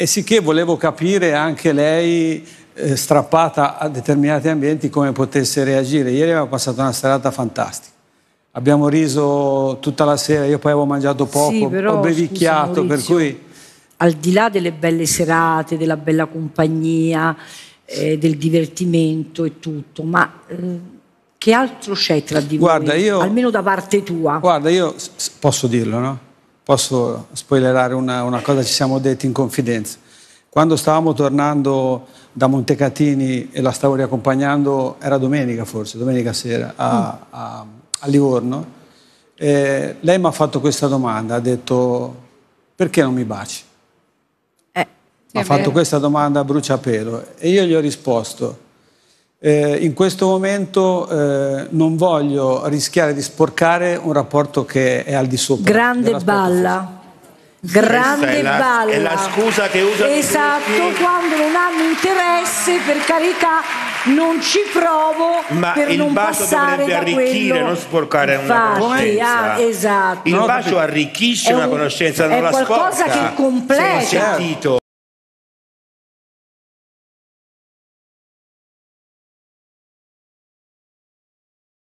E sicché volevo capire anche lei, eh, strappata a determinati ambienti, come potesse reagire. Ieri abbiamo passato una serata fantastica. Abbiamo riso tutta la sera, io poi avevo mangiato poco, sì, però, ho bevicchiato, scusa, Maurizio, per cui... Al di là delle belle serate, della bella compagnia, eh, del divertimento e tutto, ma... Eh, che altro c'è tra di guarda, voi? Io, almeno da parte tua. Guarda, io posso dirlo, no? posso spoilerare una, una cosa ci siamo detti in confidenza. Quando stavamo tornando da Montecatini e la stavo riaccompagnando, era domenica forse, domenica sera, a, mm. a, a Livorno, eh, lei mi ha fatto questa domanda, ha detto perché non mi baci? Eh, mi ha fatto questa domanda a bruciapelo e io gli ho risposto eh, in questo momento eh, non voglio rischiare di sporcare un rapporto che è al di sopra. Grande balla. Grande è la, balla. È la scusa che usa Esatto, tutti. quando non hanno interesse, per carità, non ci provo Ma per non passare dovrebbe arricchire, quello... non sporcare una conoscenza. Ah, esatto. Il bacio arricchisce un, una conoscenza, non la sporca. È qualcosa che completa. Sentito.